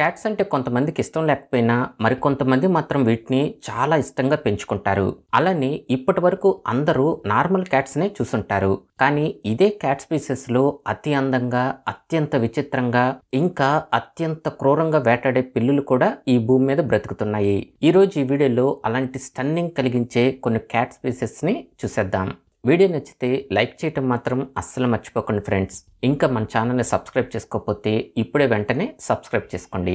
cats అంటే కొంతమందికి ఇష్టం లేకపోయినా మరికొంతమంది మాత్రం వీటిని చాలా ఇష్టంగా పెంచుకుంటారు అలానే ఇప్పటి వరకు అందరూ నార్మల్ క్యాట్స్నే చూసుంటారు కానీ ఇదే క్యాట్ స్పీసెస్లో అతి అందంగా అత్యంత విచిత్రంగా ఇంకా అత్యంత క్రూరంగా వేటాడే పిల్లులు కూడా ఈ భూమి మీద బ్రతుకుతున్నాయి ఈరోజు ఈ వీడియోలో అలాంటి స్టన్నింగ్ కలిగించే కొన్ని క్యాట్ స్పీసెస్ని చూసేద్దాం వీడియో నచ్చితే లైక్ చేయటం మాత్రం అస్సలు మర్చిపోకండి ఫ్రెండ్స్ ఇంకా మన ఛానల్ని సబ్స్క్రైబ్ చేసుకోకపోతే ఇప్పుడే వెంటనే సబ్స్క్రైబ్ చేసుకోండి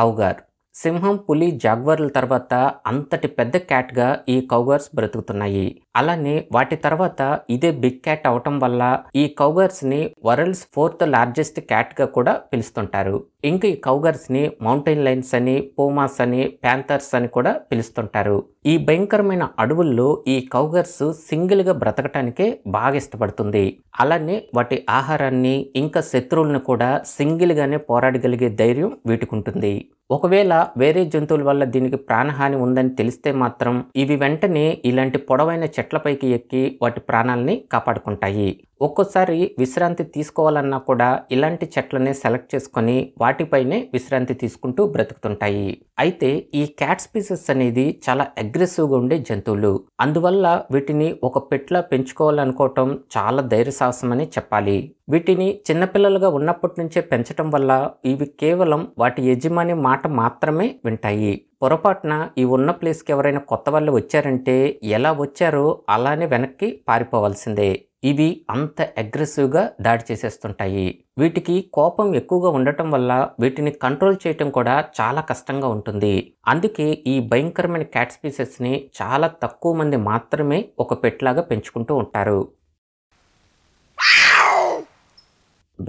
కౌగార్ సింహం పులి జాగ్వర్ల తర్వాత అంతటి పెద్ద క్యాట్గా ఈ కౌగార్స్ బ్రతుకుతున్నాయి అలానే వాటి తర్వాత ఇదే బిగ్ క్యాట్ అవటం వల్ల ఈ కౌగర్స్ని వరల్డ్స్ ఫోర్త్ లార్జెస్ట్ క్యాట్గా కూడా పిలుస్తుంటారు ఇంకా ఈ కౌగర్స్ని మౌంటైన్ లైన్స్ అని పోమాస్ అని ప్యాంథర్స్ అని కూడా పిలుస్తుంటారు ఈ భయంకరమైన అడవుల్లో ఈ కౌగర్స్ సింగిల్గా బ్రతకటానికే బాగా ఇష్టపడుతుంది అలానే వాటి ఆహారాన్ని ఇంకా శత్రువులను కూడా సింగిల్గానే పోరాడగలిగే ధైర్యం వీటికుంటుంది ఒకవేళ వేరే జంతువుల వల్ల దీనికి ప్రాణహాని ఉందని తెలిస్తే మాత్రం ఇవి వెంటనే ఇలాంటి పొడవైన చెట్లపైకి ఎక్కి వాటి ప్రాణాలని కాపాడుకుంటాయి ఒక్కోసారి విశ్రాంతి తీసుకోవాలన్నా కూడా ఇలాంటి చెట్లనే సెలెక్ట్ చేసుకొని వాటిపైనే విశ్రాంతి తీసుకుంటూ బ్రతుకుతుంటాయి అయితే ఈ క్యాట్ స్పీసెస్ అనేది చాలా అగ్రెసివ్గా ఉండే జంతువులు అందువల్ల వీటిని ఒక పెట్లా పెంచుకోవాలనుకోవటం చాలా ధైర్యసాహసం అని చెప్పాలి వీటిని చిన్నపిల్లలుగా ఉన్నప్పటి నుంచే పెంచటం వల్ల ఇవి కేవలం వాటి యజమాని మాట మాత్రమే వింటాయి పొరపాటున ఈ ఉన్న ప్లేస్కి ఎవరైనా కొత్త వాళ్ళు వచ్చారంటే ఎలా వచ్చారో అలానే వెనక్కి పారిపోవాల్సిందే ఇవి అంత అగ్రెసివ్గా దాడి చేసేస్తుంటాయి వీటికి కోపం ఎక్కువగా ఉండటం వల్ల వీటిని కంట్రోల్ చేయటం కూడా చాలా కష్టంగా ఉంటుంది అందుకే ఈ భయంకరమైన క్యాట్ స్పీసెస్ని చాలా తక్కువ మంది మాత్రమే ఒక పెట్లాగా పెంచుకుంటూ ఉంటారు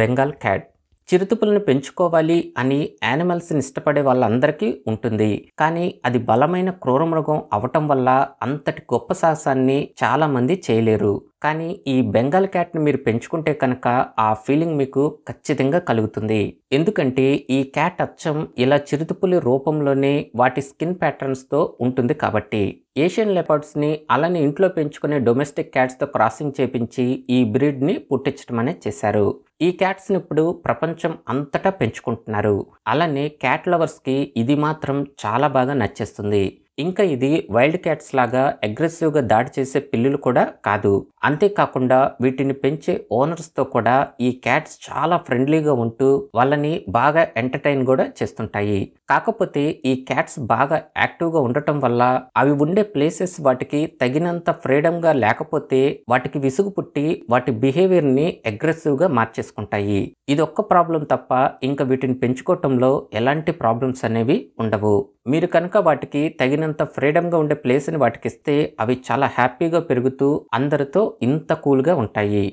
బెంగాల్ క్యాట్ చిరుతుపులను పెంచుకోవాలి అని యానిమల్స్ని ఇష్టపడే వాళ్ళందరికీ ఉంటుంది కానీ అది బలమైన క్రూరమృగం అవటం వల్ల అంతటి గొప్ప సాహసాన్ని చాలామంది చేయలేరు కానీ ఈ బెంగాల్ క్యాట్ని మీరు పెంచుకుంటే కనుక ఆ ఫీలింగ్ మీకు ఖచ్చితంగా కలుగుతుంది ఎందుకంటే ఈ క్యాట్ అచ్చం ఇలా చిరుతుపులి రూపంలోనే వాటి స్కిన్ ప్యాటర్న్స్తో ఉంటుంది కాబట్టి ఏషియన్ లెపర్డ్స్ని అలానే ఇంట్లో పెంచుకునే డొమెస్టిక్ క్యాట్స్తో క్రాసింగ్ చేపించి ఈ బ్రీడ్ని పుట్టించడం అనేది చేశారు ఈ క్యాట్స్ని ఇప్పుడు ప్రపంచం అంతటా పెంచుకుంటున్నారు అలానే క్యాట్ లవర్స్కి ఇది మాత్రం చాలా బాగా నచ్చేస్తుంది ఇంకా ఇది వైల్డ్ క్యాట్స్ లాగా అగ్రెసివ్గా దాడి చేసే పిల్లులు కూడా కాదు అంతేకాకుండా వీటిని పెంచే ఓనర్స్తో కూడా ఈ క్యాట్స్ చాలా ఫ్రెండ్లీగా ఉంటూ వాళ్ళని బాగా ఎంటర్టైన్ కూడా చేస్తుంటాయి కాకపోతే ఈ క్యాట్స్ బాగా యాక్టివ్గా ఉండటం వల్ల అవి ఉండే ప్లేసెస్ వాటికి తగినంత ఫ్రీడమ్గా లేకపోతే వాటికి విసుగు పుట్టి వాటి బిహేవియర్ని అగ్రెసివ్గా మార్చేసుకుంటాయి ఇది ఒక్క ప్రాబ్లం తప్ప ఇంకా వీటిని పెంచుకోవటంలో ఎలాంటి ప్రాబ్లమ్స్ అనేవి ఉండవు మీరు కనుక వాటికి తగిన తగినంత ఫ్రీడమ్గా ఉండే ప్లేస్ని వాటికి ఇస్తే అవి చాలా హ్యాపీగా పెరుగుతూ అందరితో ఇంత కూల్గా ఉంటాయి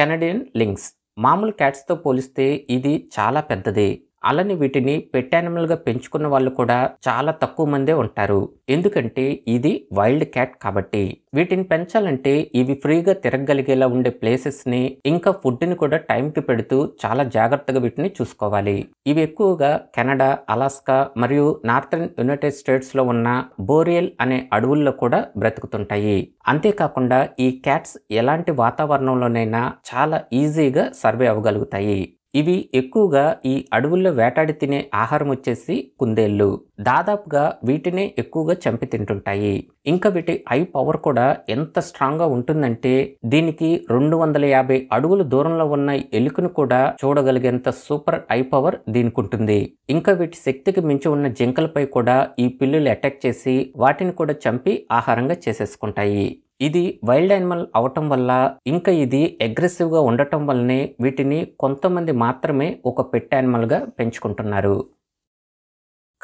కెనడియన్ లింక్స్ మామూలు క్యాట్స్తో పోలిస్తే ఇది చాలా పెద్దది అలానే వీటిని పెట్ యానిమల్గా పెంచుకున్న వాళ్ళు కూడా చాలా తక్కువ మందే ఉంటారు ఎందుకంటే ఇది వైల్డ్ క్యాట్ కాబట్టి వీటిని పెంచాలంటే ఇవి ఫ్రీగా తిరగగలిగేలా ఉండే ప్లేసెస్ని ఇంకా ఫుడ్ని కూడా టైంకి పెడుతూ చాలా జాగ్రత్తగా వీటిని చూసుకోవాలి ఇవి ఎక్కువగా కెనడా అలాస్కా మరియు నార్థన్ యునైటెడ్ స్టేట్స్లో ఉన్న బోరియల్ అనే అడవుల్లో కూడా బ్రతుకుతుంటాయి అంతేకాకుండా ఈ క్యాట్స్ ఎలాంటి వాతావరణంలోనైనా చాలా ఈజీగా సర్వే అవ్వగలుగుతాయి ఇవి ఎక్కువగా ఈ అడవుల్లో వేటాడి తినే ఆహారం వచ్చేసి కుందేళ్ళు దాదాపుగా వీటినే ఎక్కువగా చంపి తింటుంటాయి ఇంకా వీటి ఐ పవర్ కూడా ఎంత స్ట్రాంగ్గా ఉంటుందంటే దీనికి రెండు వందల యాభై అడుగుల దూరంలో ఉన్న ఎలుకను కూడా చూడగలిగేంత సూపర్ ఐ పవర్ దీనికి ఉంటుంది ఇంకా వీటి శక్తికి మించి ఉన్న జింకలపై కూడా ఈ పిల్లులు అటాక్ చేసి వాటిని కూడా చంపి ఆహారంగా చేసేసుకుంటాయి ఇది వైల్డ్ యానిమల్ అవటం వల్ల ఇంకా ఇది అగ్రెసివ్గా ఉండటం వల్లనే వీటిని కొంతమంది మాత్రమే ఒక పెట్ యానిమల్గా పెంచుకుంటున్నారు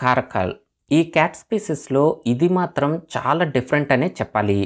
కారకాల్ ఈ క్యాట్ స్పీసెస్లో ఇది మాత్రం చాలా డిఫరెంట్ అనే చెప్పాలి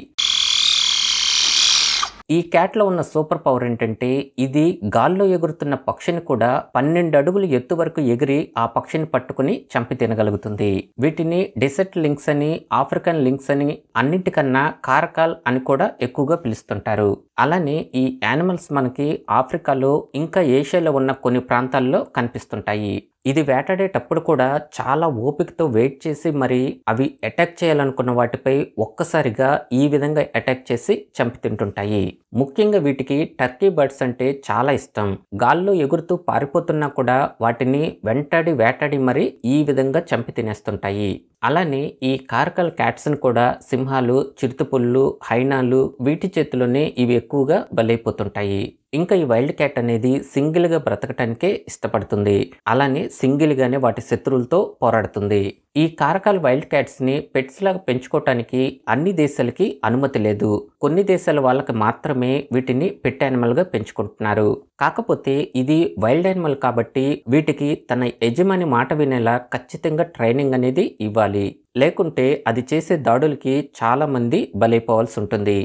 ఈ క్యాట్లో ఉన్న సూపర్ పవర్ ఏంటంటే ఇది గాల్లో ఎగురుతున్న పక్షిని కూడా పన్నెండు అడుగులు ఎత్తు వరకు ఎగిరి ఆ పక్షిని పట్టుకుని చంపి తినగలుగుతుంది వీటిని డెసర్ట్ లింక్స్ అని ఆఫ్రికన్ లింక్స్ అని అన్నింటికన్నా కారకాల్ అని కూడా ఎక్కువగా పిలుస్తుంటారు అలానే ఈ యానిమల్స్ మనకి ఆఫ్రికాలో ఇంకా ఏషియాలో ఉన్న కొన్ని ప్రాంతాల్లో కనిపిస్తుంటాయి ఇది వేటాడేటప్పుడు కూడా చాలా ఓపికతో వెయిట్ చేసి మరి అవి అటాక్ చేయాలనుకున్న వాటిపై ఒక్కసారిగా ఈ విధంగా అటాక్ చేసి చంపి తింటుంటాయి ముఖ్యంగా వీటికి టర్కీ బర్డ్స్ అంటే చాలా ఇష్టం గాల్లో ఎగురుతూ పారిపోతున్నా కూడా వాటిని వెంటాడి వేటాడి మరి ఈ విధంగా చంపి తినేస్తుంటాయి అలానే ఈ కార్కల్ క్యాట్స్ని కూడా సింహాలు చిరుతపుళ్ళు హైనాలు వీటి చేతిలోనే ఇవి ఎక్కువగా బలైపోతుంటాయి ఇంకా ఈ వైల్డ్ క్యాట్ అనేది సింగిల్గా బ్రతకటానికే ఇష్టపడుతుంది అలానే సింగిల్గానే వాటి శత్రువులతో పోరాడుతుంది ఈ కారకాల వైల్డ్ క్యాట్స్ని పెట్స్ లాగా పెంచుకోవటానికి అన్ని దేశాలకి అనుమతి లేదు కొన్ని దేశాల వాళ్ళకి మాత్రమే వీటిని పెట్ యానిమల్గా పెంచుకుంటున్నారు కాకపోతే ఇది వైల్డ్ యానిమల్ కాబట్టి వీటికి తన యజమాని మాట వినేలా ఖచ్చితంగా ట్రైనింగ్ అనేది ఇవ్వాలి లేకుంటే అది చేసే దాడులకి చాలామంది బలైపోవాల్సి ఉంటుంది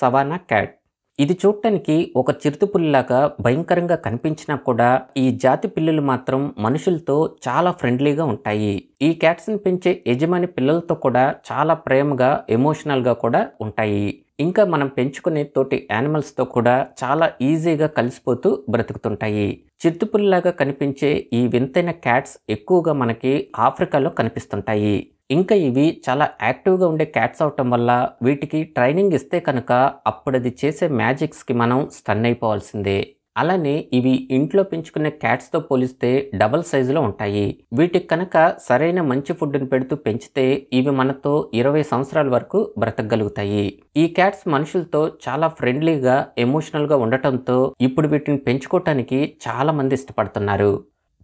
సవానా క్యాట్ ఇది చూడటానికి ఒక చిరుతపుల్లిలాగా భయంకరంగా కనిపించినా కూడా ఈ జాతి పిల్లులు మాత్రం మనుషులతో చాలా ఫ్రెండ్లీగా ఉంటాయి ఈ క్యాట్స్ని పెంచే యజమాని పిల్లలతో కూడా చాలా ప్రేమగా ఎమోషనల్గా కూడా ఉంటాయి ఇంకా మనం పెంచుకునే తోటి యానిమల్స్తో కూడా చాలా ఈజీగా కలిసిపోతూ బ్రతుకుతుంటాయి చిరుతపుల్లిలాగా కనిపించే ఈ వింతైన క్యాట్స్ ఎక్కువగా మనకి ఆఫ్రికాలో కనిపిస్తుంటాయి ఇంకా ఇవి చాలా యాక్టివ్గా ఉండే క్యాట్స్ అవటం వల్ల వీటికి ట్రైనింగ్ ఇస్తే కనుక అప్పుడు అది చేసే మ్యాజిక్స్కి మనం స్టన్ అయిపోవాల్సిందే అలానే ఇవి ఇంట్లో పెంచుకునే క్యాట్స్తో పోలిస్తే డబల్ సైజులో ఉంటాయి వీటికి కనుక సరైన మంచి ఫుడ్ని పెడుతూ పెంచితే ఇవి మనతో ఇరవై సంవత్సరాల వరకు బ్రతకగలుగుతాయి ఈ క్యాట్స్ మనుషులతో చాలా ఫ్రెండ్లీగా ఎమోషనల్గా ఉండటంతో ఇప్పుడు వీటిని పెంచుకోవటానికి చాలామంది ఇష్టపడుతున్నారు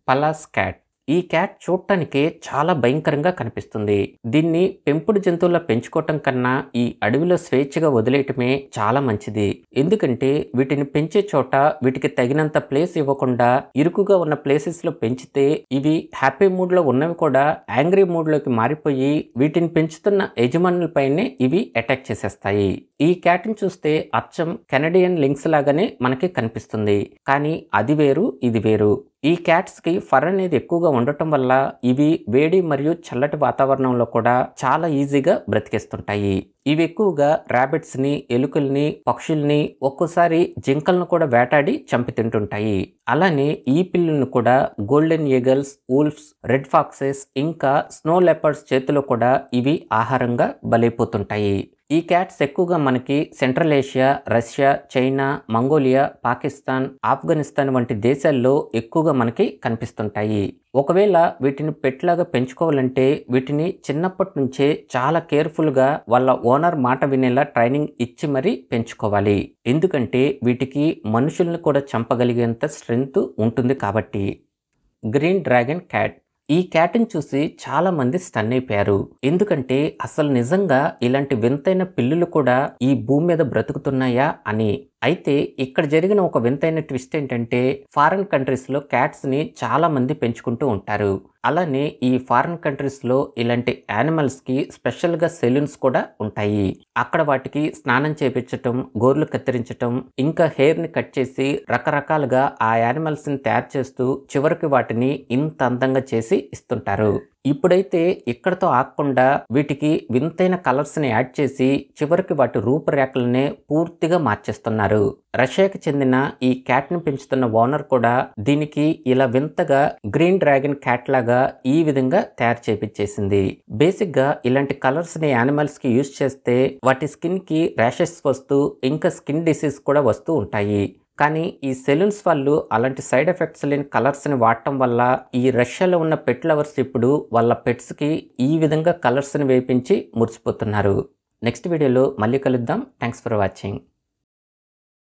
పలాస్ క్యాట్ ఈ క్యాట్ చూడటానికే చాలా భయంకరంగా కనిపిస్తుంది దీన్ని పెంపుడు జంతువుల పెంచుకోవటం కన్నా ఈ అడవిలో స్వేచ్ఛగా వదిలేయటమే చాలా మంచిది ఎందుకంటే వీటిని పెంచే చోట వీటికి తగినంత ప్లేస్ ఇవ్వకుండా ఇరుకుగా ఉన్న ప్లేసెస్ లో పెంచితే ఇవి హ్యాపీ మూడ్ లో ఉన్నవి కూడా యాంగ్రీ మూడ్ లోకి మారిపోయి వీటిని పెంచుతున్న యజమానులపైనే ఇవి అటాక్ చేసేస్తాయి ఈ క్యాట్ని చూస్తే అచ్చం కెనడియన్ లింక్స్ లాగానే మనకి కనిపిస్తుంది కానీ అది వేరు ఇది వేరు ఈ క్యాట్స్కి ఫర్ అనేది ఎక్కువగా ఉండటం వల్ల ఇవి వేడి మరియు చల్లటి వాతావరణంలో కూడా చాలా ఈజీగా బ్రతికేస్తుంటాయి ఇవి ఎక్కువగా ర్యాబిట్స్ని ఎలుకల్ని పక్షుల్ని ఒక్కోసారి జింకలను కూడా వేటాడి చంపి తింటుంటాయి అలానే ఈ పిల్లులను కూడా golden eagles wolves red foxes ఇంకా స్నో లెపర్స్ చేతిలో కూడా ఇవి ఆహారంగా బలైపోతుంటాయి ఈ క్యాట్స్ ఎక్కువగా మనకి central Asia Russia China Mongolia Pakistan Afghanistan వంటి దేశాల్లో ఎక్కువగా మనకి కనిపిస్తుంటాయి ఒకవేళ వీటిని పెట్లాగా పెంచుకోవాలంటే వీటిని చిన్నప్పటి నుంచే చాలా కేర్ఫుల్గా వాళ్ళ ఓనర్ మాట వినేలా ట్రైనింగ్ ఇచ్చి మరీ పెంచుకోవాలి ఎందుకంటే వీటికి మనుషుల్ని కూడా చంపగలిగేంత స్ట్రెంగ్త్ ఉంటుంది కాబట్టి గ్రీన్ డ్రాగన్ క్యాట్ ఈ క్యాట్ని చూసి చాలామంది స్టన్ అయిపోయారు ఎందుకంటే అసలు నిజంగా ఇలాంటి వింతైన పిల్లులు కూడా ఈ భూమి మీద బ్రతుకుతున్నాయా అని అయితే ఇక్కడ జరిగిన ఒక వింతైన ట్విస్ట్ ఏంటంటే ఫారెన్ కంట్రీస్లో క్యాట్స్ని చాలామంది పెంచుకుంటూ ఉంటారు అలానే ఈ ఫారెన్ కంట్రీస్లో ఇలాంటి యానిమల్స్కి స్పెషల్గా సెలూన్స్ కూడా ఉంటాయి అక్కడ వాటికి స్నానం చేపించటం గోర్లు కత్తిరించటం ఇంకా హెయిర్ని కట్ చేసి రకరకాలుగా ఆ యానిమల్స్ని తయారు చేస్తూ చివరికి వాటిని ఇంత అందంగా చేసి ఇస్తుంటారు ఇప్పుడైతే ఇక్కడతో ఆగకుండా వీటికి వింతైన కలర్స్ని యాడ్ చేసి చివరికి వాటి రూపురేఖలనే పూర్తిగా మార్చేస్తున్నారు రష్యాకి చెందిన ఈ క్యాట్ను పెంచుతున్న ఓనర్ కూడా దీనికి ఇలా వింతగా గ్రీన్ డ్రాగన్ క్యాట్ లాగా ఈ విధంగా తయారు చేపించేసింది బేసిక్గా ఇలాంటి కలర్స్ని యానిమల్స్కి యూజ్ చేస్తే వాటి స్కిన్కి ర్యాషెస్ వస్తూ ఇంకా స్కిన్ డిసీజ్ కూడా వస్తూ ఉంటాయి కానీ ఈ సెలూన్స్ వాళ్ళు అలాంటి సైడ్ ఎఫెక్ట్స్ లేని కలర్స్ని వాడటం వల్ల ఈ రష్యాలో ఉన్న పెట్ లవర్స్ ఇప్పుడు వాళ్ళ పెట్స్కి ఈ విధంగా కలర్స్ని వేపించి మురిసిపోతున్నారు నెక్స్ట్ వీడియోలో మళ్ళీ కలుద్దాం థ్యాంక్స్ ఫర్ వాచింగ్